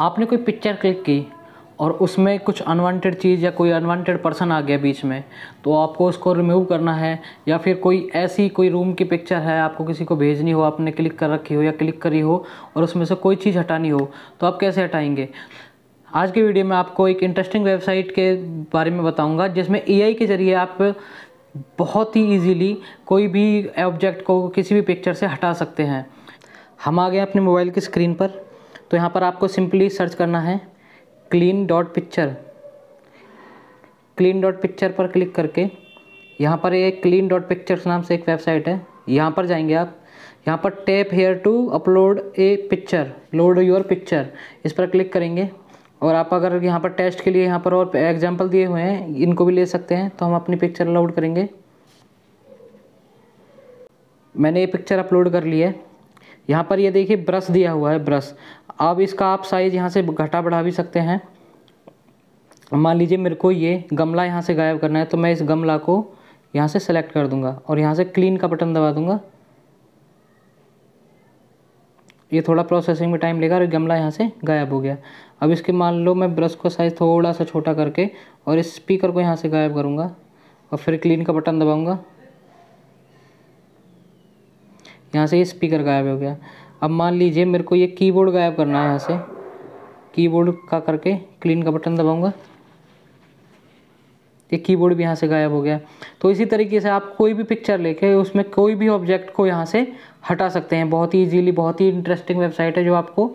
आपने कोई picture click की और उसमें कुछ अनवांटेड चीज़ या कोई अनवांटेड पर्सन आ गया बीच में तो आपको उसको रिमूव करना है या फिर कोई ऐसी कोई रूम की पिक्चर है आपको किसी को भेजनी हो आपने क्लिक कर रखी हो या क्लिक करी हो और उसमें से कोई चीज़ हटानी हो तो आप कैसे हटाएंगे आज के वीडियो में आपको एक इंटरेस्टिंग वेबसाइट के बारे में बताऊँगा जिसमें ए के ज़रिए आप बहुत ही ईजीली कोई भी ऑब्जेक्ट को किसी भी पिक्चर से हटा सकते हैं हम आ गए अपने मोबाइल की स्क्रीन पर तो यहाँ पर आपको सिंपली सर्च करना है clean dot picture clean dot picture पर क्लिक करके यहाँ पर एक क्लीन डॉट पिक्चर्स नाम से एक वेबसाइट है यहाँ पर जाएंगे आप यहाँ पर tap here to upload a picture load your picture इस पर क्लिक करेंगे और आप अगर यहाँ पर टेस्ट के लिए यहाँ पर और एग्जाम्पल दिए हुए हैं इनको भी ले सकते हैं तो हम अपनी पिक्चर लोड करेंगे मैंने ये पिक्चर अपलोड कर ली है यहाँ पर ये देखिए ब्रश दिया हुआ है ब्रश अब इसका आप साइज़ यहाँ से घटा बढ़ा भी सकते हैं मान लीजिए मेरे को ये गमला यहाँ से गायब करना है तो मैं इस गमला को यहाँ से सेलेक्ट कर दूंगा और यहाँ से क्लीन का बटन दबा दूंगा ये थोड़ा प्रोसेसिंग में टाइम लेगा और गमला यहाँ से गायब हो गया अब इसके मान लो मैं ब्रश को साइज़ थोड़ा सा छोटा करके और इस स्पीकर को यहाँ से गायब करूँगा और फिर क्लीन का बटन दबाऊँगा यहाँ से ये स्पीकर गायब हो गया अब मान लीजिए मेरे को ये कीबोर्ड गायब करना है यहाँ से कीबोर्ड का करके क्लीन का बटन दबाऊंगा ये कीबोर्ड भी यहाँ से गायब हो गया तो इसी तरीके से आप कोई भी पिक्चर लेके उसमें कोई भी ऑब्जेक्ट को यहाँ से हटा सकते हैं बहुत ही ईजीली बहुत ही इंटरेस्टिंग वेबसाइट है जो आपको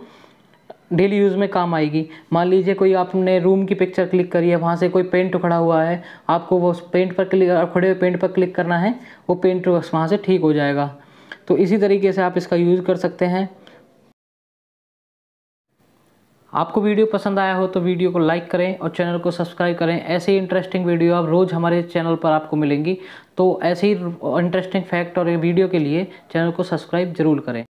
डेली यूज़ में काम आएगी मान लीजिए कोई आपने रूम की पिक्चर क्लिक करी है वहाँ से कोई पेंट उखड़ा हुआ है आपको वो उस पेंट पर क्लिक खड़े हुए पेंट पर क्लिक करना है वो पेंट वहाँ से ठीक हो जाएगा तो इसी तरीके से आप इसका यूज़ कर सकते हैं आपको वीडियो पसंद आया हो तो वीडियो को लाइक करें और चैनल को सब्सक्राइब करें ऐसे ही इंटरेस्टिंग वीडियो आप रोज़ हमारे चैनल पर आपको मिलेंगी तो ऐसे ही इंटरेस्टिंग फैक्ट और वीडियो के लिए चैनल को सब्सक्राइब ज़रूर करें